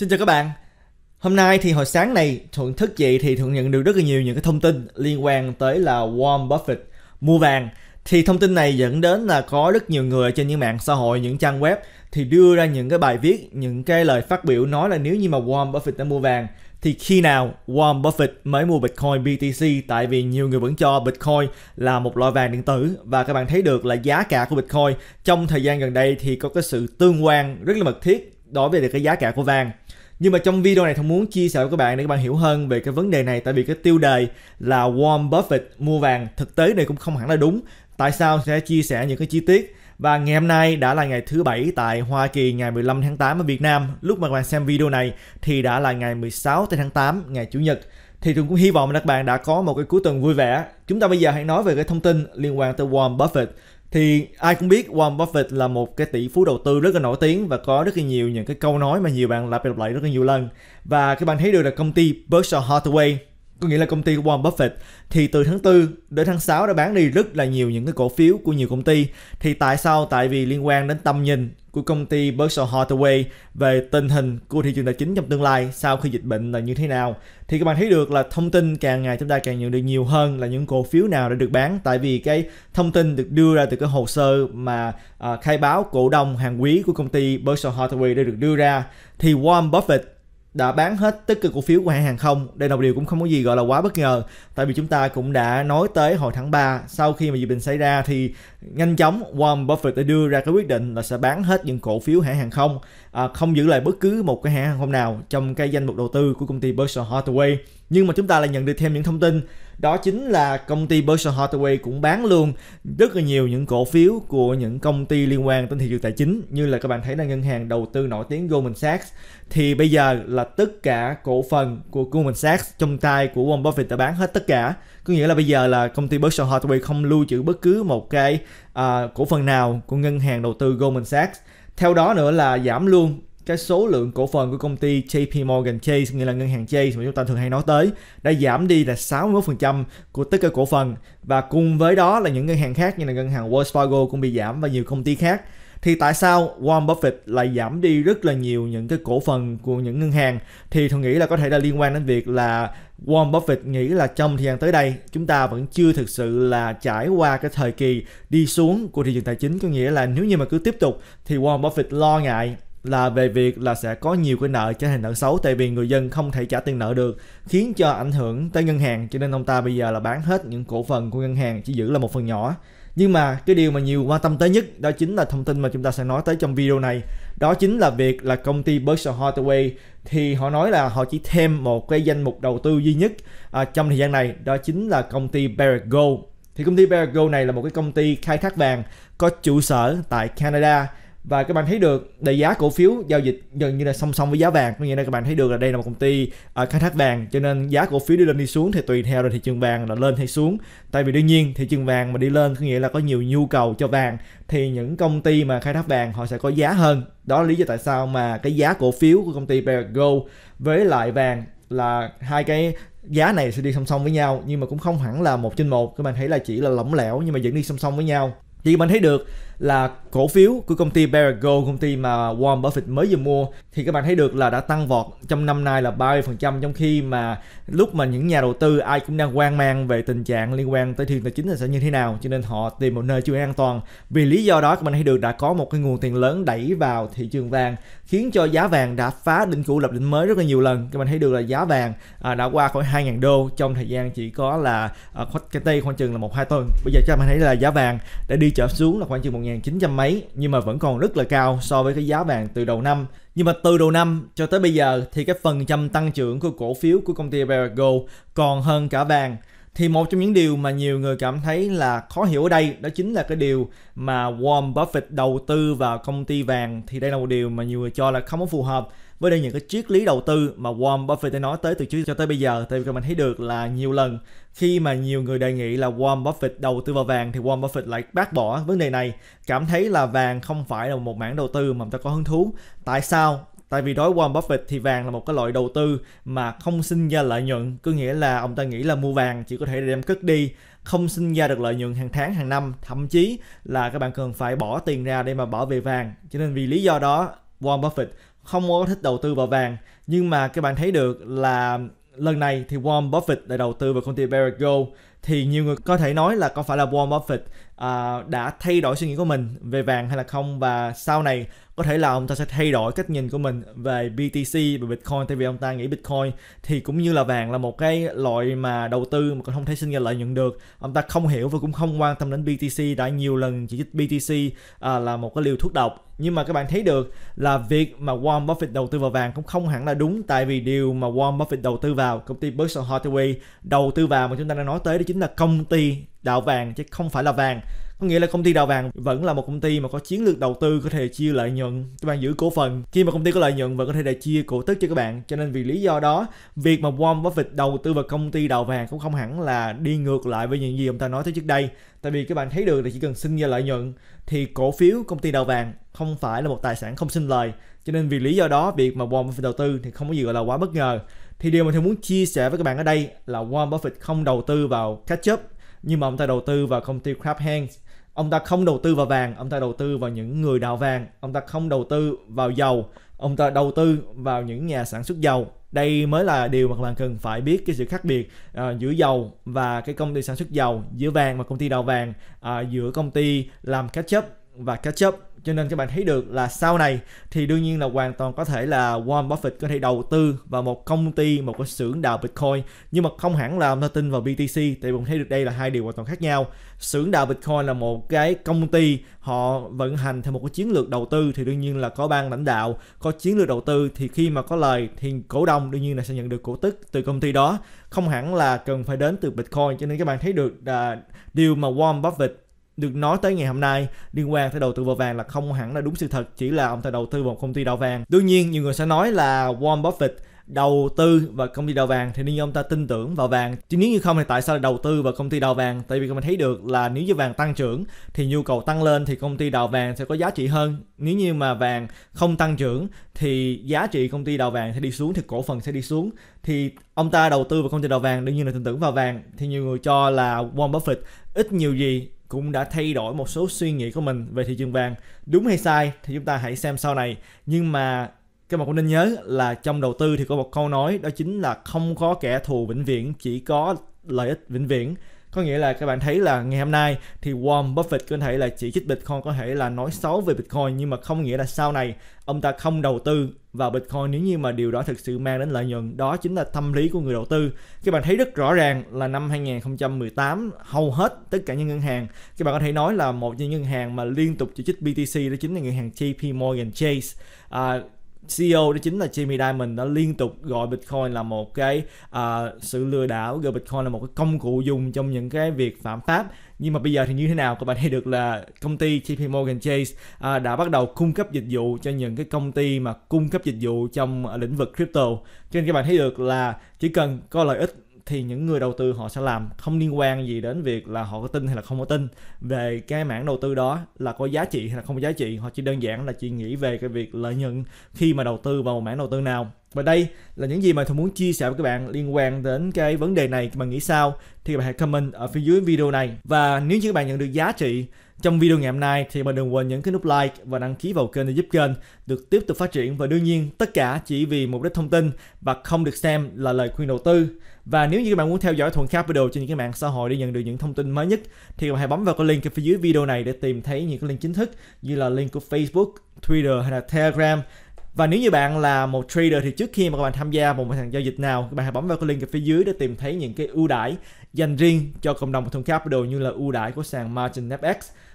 Xin chào các bạn. Hôm nay thì hồi sáng này Thuận thức dậy thì Thuận nhận được rất là nhiều những cái thông tin liên quan tới là Warren Buffett mua vàng. Thì thông tin này dẫn đến là có rất nhiều người trên những mạng xã hội, những trang web thì đưa ra những cái bài viết, những cái lời phát biểu nói là nếu như mà Warren Buffett đã mua vàng thì khi nào Warren Buffett mới mua Bitcoin BTC tại vì nhiều người vẫn cho Bitcoin là một loại vàng điện tử và các bạn thấy được là giá cả của Bitcoin trong thời gian gần đây thì có cái sự tương quan rất là mật thiết đối với cái giá cả của vàng nhưng mà trong video này tôi muốn chia sẻ với các bạn để các bạn hiểu hơn về cái vấn đề này tại vì cái tiêu đề là Warren Buffett mua vàng thực tế này cũng không hẳn là đúng tại sao sẽ chia sẻ những cái chi tiết và ngày hôm nay đã là ngày thứ bảy tại Hoa Kỳ ngày 15 tháng 8 ở Việt Nam. Lúc mà các bạn xem video này thì đã là ngày 16 tháng 8, ngày Chủ nhật. Thì tôi cũng hy vọng là các bạn đã có một cái cuối tuần vui vẻ. Chúng ta bây giờ hãy nói về cái thông tin liên quan tới Warren Buffett thì ai cũng biết Warren Buffett là một cái tỷ phú đầu tư rất là nổi tiếng và có rất là nhiều những cái câu nói mà nhiều bạn lặp lại rất là nhiều lần và các bạn thấy được là công ty Berkshire Hathaway có nghĩa là công ty của Warren Buffett thì từ tháng 4 đến tháng 6 đã bán đi rất là nhiều những cái cổ phiếu của nhiều công ty thì tại sao tại vì liên quan đến tâm nhìn của công ty Berkshire Hathaway về tình hình của thị trường tài chính trong tương lai sau khi dịch bệnh là như thế nào. Thì các bạn thấy được là thông tin càng ngày chúng ta càng nhận được nhiều hơn là những cổ phiếu nào đã được bán tại vì cái thông tin được đưa ra từ cái hồ sơ mà à, khai báo cổ đông hàng quý của công ty Berkshire Hathaway đã được đưa ra thì Warren Buffett đã bán hết tất cả cổ phiếu của hãng hàng không. Đây là một điều cũng không có gì gọi là quá bất ngờ, tại vì chúng ta cũng đã nói tới hồi tháng 3 sau khi mà dịch bệnh xảy ra thì nhanh chóng Warren Buffett đã đưa ra cái quyết định là sẽ bán hết những cổ phiếu hãng hàng không, à, không giữ lại bất cứ một cái hãng hàng không nào trong cái danh mục đầu tư của công ty Berkshire Hathaway. Nhưng mà chúng ta lại nhận được thêm những thông tin đó chính là công ty Berkshire Hathaway cũng bán luôn rất là nhiều những cổ phiếu của những công ty liên quan đến thị trường tài chính như là các bạn thấy là ngân hàng đầu tư nổi tiếng Goldman Sachs thì bây giờ là tất cả cổ phần của Goldman Sachs trong tay của Warren Buffett đã bán hết tất cả có nghĩa là bây giờ là công ty Berkshire Hathaway không lưu trữ bất cứ một cái uh, cổ phần nào của ngân hàng đầu tư Goldman Sachs theo đó nữa là giảm luôn cái số lượng cổ phần của công ty JP Morgan Chase nghĩa là ngân hàng Chase mà chúng ta thường hay nói tới đã giảm đi là 61% của tất cả cổ phần và cùng với đó là những ngân hàng khác như là ngân hàng Wells Fargo cũng bị giảm và nhiều công ty khác thì tại sao Warren Buffett lại giảm đi rất là nhiều những cái cổ phần của những ngân hàng thì tôi nghĩ là có thể là liên quan đến việc là Warren Buffett nghĩ là trong thời gian tới đây chúng ta vẫn chưa thực sự là trải qua cái thời kỳ đi xuống của thị trường tài chính có nghĩa là nếu như mà cứ tiếp tục thì Warren Buffett lo ngại là về việc là sẽ có nhiều cái nợ trở thành nợ xấu tại vì người dân không thể trả tiền nợ được khiến cho ảnh hưởng tới ngân hàng cho nên ông ta bây giờ là bán hết những cổ phần của ngân hàng chỉ giữ là một phần nhỏ nhưng mà cái điều mà nhiều quan tâm tới nhất đó chính là thông tin mà chúng ta sẽ nói tới trong video này đó chính là việc là công ty Berkshire Hathaway thì họ nói là họ chỉ thêm một cái danh mục đầu tư duy nhất à, trong thời gian này đó chính là công ty Barrick Gold thì công ty Barrick Gold này là một cái công ty khai thác vàng có trụ sở tại Canada và các bạn thấy được là giá cổ phiếu giao dịch gần như là song song với giá vàng có nghĩa là các bạn thấy được là đây là một công ty uh, khai thác vàng cho nên giá cổ phiếu đi lên đi xuống thì tùy theo là thị trường vàng là lên hay xuống tại vì đương nhiên thị trường vàng mà đi lên có nghĩa là có nhiều nhu cầu cho vàng thì những công ty mà khai thác vàng họ sẽ có giá hơn đó là lý do tại sao mà cái giá cổ phiếu của công ty Bear Gold với lại vàng là hai cái giá này sẽ đi song song với nhau nhưng mà cũng không hẳn là một trên một các bạn thấy là chỉ là lỏng lẻo nhưng mà vẫn đi song song với nhau thì các bạn thấy được là cổ phiếu của công ty Barrick Gold, công ty mà Warren Buffett mới vừa mua thì các bạn thấy được là đã tăng vọt trong năm nay là 30% trong khi mà lúc mà những nhà đầu tư ai cũng đang quan mang về tình trạng liên quan tới thiên tài chính là sẽ như thế nào cho nên họ tìm một nơi chưa an toàn. Vì lý do đó các bạn thấy được đã có một cái nguồn tiền lớn đẩy vào thị trường vàng khiến cho giá vàng đã phá đỉnh cũ lập đỉnh mới rất là nhiều lần. Các bạn thấy được là giá vàng à, đã qua khỏi 2.000 đô trong thời gian chỉ có là à, cái tây khoảng chừng là một hai tuần. Bây giờ các bạn thấy là giá vàng đã đi trở xuống là khoảng chừng một 1.900 mấy nhưng mà vẫn còn rất là cao so với cái giá vàng từ đầu năm. Nhưng mà từ đầu năm cho tới bây giờ thì cái phần trăm tăng trưởng của cổ phiếu của công ty Barrick còn hơn cả vàng thì một trong những điều mà nhiều người cảm thấy là khó hiểu ở đây đó chính là cái điều mà Warren Buffett đầu tư vào công ty vàng thì đây là một điều mà nhiều người cho là không có phù hợp với đây những cái triết lý đầu tư mà Warren Buffett đã nói tới từ trước cho tới bây giờ thì vì mình thấy được là nhiều lần khi mà nhiều người đề nghị là Warren Buffett đầu tư vào vàng thì Warren Buffett lại bác bỏ vấn đề này cảm thấy là vàng không phải là một mảng đầu tư mà người ta có hứng thú tại sao tại vì đối với Warren Buffett thì vàng là một cái loại đầu tư mà không sinh ra lợi nhuận có nghĩa là ông ta nghĩ là mua vàng chỉ có thể đem cất đi không sinh ra được lợi nhuận hàng tháng hàng năm thậm chí là các bạn cần phải bỏ tiền ra để mà bảo vệ vàng cho nên vì lý do đó Warren Buffett không có thích đầu tư vào vàng nhưng mà các bạn thấy được là lần này thì Warren Buffett đã đầu tư vào công ty Barrick Gold thì nhiều người có thể nói là có phải là Warren Buffett à, đã thay đổi suy nghĩ của mình về vàng hay là không và sau này có thể là ông ta sẽ thay đổi cách nhìn của mình về BTC và Bitcoin tại vì ông ta nghĩ Bitcoin thì cũng như là vàng là một cái loại mà đầu tư mà còn không thể sinh ra lợi nhuận được ông ta không hiểu và cũng không quan tâm đến BTC đã nhiều lần chỉ trích BTC à, là một cái liều thuốc độc nhưng mà các bạn thấy được là việc mà Warren Buffett đầu tư vào vàng cũng không hẳn là đúng tại vì điều mà Warren Buffett đầu tư vào công ty Berkshire Hathaway đầu tư vào mà chúng ta đang nói tới đó chính chính là công ty đạo vàng chứ không phải là vàng có nghĩa là công ty đào vàng vẫn là một công ty mà có chiến lược đầu tư có thể chia lợi nhuận các bạn giữ cổ phần khi mà công ty có lợi nhuận và có thể để chia cổ tức cho các bạn cho nên vì lý do đó việc mà Warren Buffett đầu tư vào công ty đào vàng cũng không hẳn là đi ngược lại với những gì ông ta nói tới trước đây tại vì các bạn thấy được là chỉ cần sinh ra lợi nhuận thì cổ phiếu công ty đào vàng không phải là một tài sản không sinh lời cho nên vì lý do đó việc mà Warren Buffett đầu tư thì không có gì gọi là quá bất ngờ thì điều mà tôi muốn chia sẻ với các bạn ở đây là Warren Buffett không đầu tư vào catch up nhưng mà ông ta đầu tư vào công ty Kraft Heinz ông ta không đầu tư vào vàng ông ta đầu tư vào những người đào vàng ông ta không đầu tư vào dầu ông ta đầu tư vào những nhà sản xuất dầu đây mới là điều mà các bạn cần phải biết cái sự khác biệt uh, giữa dầu và cái công ty sản xuất dầu giữa vàng và công ty đào vàng uh, giữa công ty làm catch up và catch up cho nên các bạn thấy được là sau này thì đương nhiên là hoàn toàn có thể là Warren Buffett có thể đầu tư vào một công ty một cái xưởng đào Bitcoin nhưng mà không hẳn là ông ta tin vào BTC tại mình thấy được đây là hai điều hoàn toàn khác nhau xưởng đào Bitcoin là một cái công ty họ vận hành theo một cái chiến lược đầu tư thì đương nhiên là có ban lãnh đạo có chiến lược đầu tư thì khi mà có lời thì cổ đông đương nhiên là sẽ nhận được cổ tức từ công ty đó không hẳn là cần phải đến từ Bitcoin cho nên các bạn thấy được là điều mà Warren Buffett được nói tới ngày hôm nay liên quan tới đầu tư vào vàng là không hẳn là đúng sự thật chỉ là ông ta đầu tư vào một công ty đào vàng tuy nhiên nhiều người sẽ nói là Warren Buffett đầu tư vào công ty đào vàng thì nên ông ta tin tưởng vào vàng chứ nếu như không thì tại sao lại đầu tư vào công ty đào vàng tại vì mình thấy được là nếu như vàng tăng trưởng thì nhu cầu tăng lên thì công ty đào vàng sẽ có giá trị hơn nếu như mà vàng không tăng trưởng thì giá trị công ty đào vàng sẽ đi xuống thì cổ phần sẽ đi xuống thì ông ta đầu tư vào công ty đào vàng đương nhiên là tin tưởng vào vàng thì nhiều người cho là Warren Buffett ít nhiều gì cũng đã thay đổi một số suy nghĩ của mình về thị trường vàng đúng hay sai thì chúng ta hãy xem sau này nhưng mà các bạn cũng nên nhớ là trong đầu tư thì có một câu nói đó chính là không có kẻ thù vĩnh viễn chỉ có lợi ích vĩnh viễn có nghĩa là các bạn thấy là ngày hôm nay thì Warren Buffett có thể là chỉ trích Bitcoin có thể là nói xấu về Bitcoin nhưng mà không nghĩa là sau này ông ta không đầu tư vào Bitcoin nếu như mà điều đó thực sự mang đến lợi nhuận đó chính là tâm lý của người đầu tư các bạn thấy rất rõ ràng là năm 2018 hầu hết tất cả những ngân hàng các bạn có thể nói là một trong những ngân hàng mà liên tục chỉ trích BTC đó chính là ngân hàng JP Morgan Chase à, CEO đó chính là Jamie Dimon đã liên tục gọi Bitcoin là một cái uh, sự lừa đảo, gọi Bitcoin là một cái công cụ dùng trong những cái việc phạm pháp. Nhưng mà bây giờ thì như thế nào các bạn thấy được là công ty JP Morgan Chase uh, đã bắt đầu cung cấp dịch vụ cho những cái công ty mà cung cấp dịch vụ trong lĩnh vực crypto. Cho nên các bạn thấy được là chỉ cần có lợi ích thì những người đầu tư họ sẽ làm không liên quan gì đến việc là họ có tin hay là không có tin về cái mảng đầu tư đó là có giá trị hay là không có giá trị họ chỉ đơn giản là chỉ nghĩ về cái việc lợi nhuận khi mà đầu tư vào một mảng đầu tư nào và đây là những gì mà tôi muốn chia sẻ với các bạn liên quan đến cái vấn đề này mà nghĩ sao thì các bạn hãy comment ở phía dưới video này. Và nếu như các bạn nhận được giá trị trong video ngày hôm nay thì bạn đừng quên nhấn cái nút like và đăng ký vào kênh để giúp kênh được tiếp tục phát triển và đương nhiên tất cả chỉ vì mục đích thông tin và không được xem là lời khuyên đầu tư. Và nếu như các bạn muốn theo dõi Thuận video trên những cái mạng xã hội để nhận được những thông tin mới nhất thì các bạn hãy bấm vào cái link ở phía dưới video này để tìm thấy những cái link chính thức như là link của Facebook, Twitter hay là Telegram và nếu như bạn là một trader thì trước khi mà các bạn tham gia một sàn giao dịch nào các bạn hãy bấm vào cái link ở phía dưới để tìm thấy những cái ưu đãi dành riêng cho cộng đồng của Thuận Capital như là ưu đãi của sàn Margin FX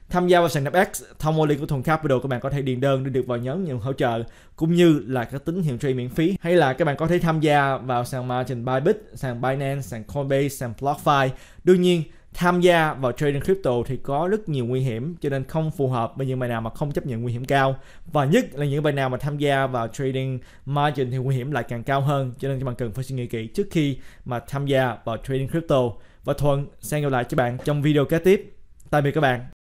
tham gia vào sàn NAPX thông qua link của Thuần Capital các bạn có thể điền đơn để được vào nhóm nhận hỗ trợ cũng như là các tín hiệu trade miễn phí hay là các bạn có thể tham gia vào sàn margin Bybit, sàn Binance, sàn Coinbase, sàn BlockFi. Đương nhiên tham gia vào trading crypto thì có rất nhiều nguy hiểm cho nên không phù hợp với những bài nào mà không chấp nhận nguy hiểm cao và nhất là những bài nào mà tham gia vào trading margin thì nguy hiểm lại càng cao hơn cho nên các bạn cần phải suy nghĩ kỹ trước khi mà tham gia vào trading crypto và thuận sẽ gặp lại các bạn trong video kế tiếp tạm biệt các bạn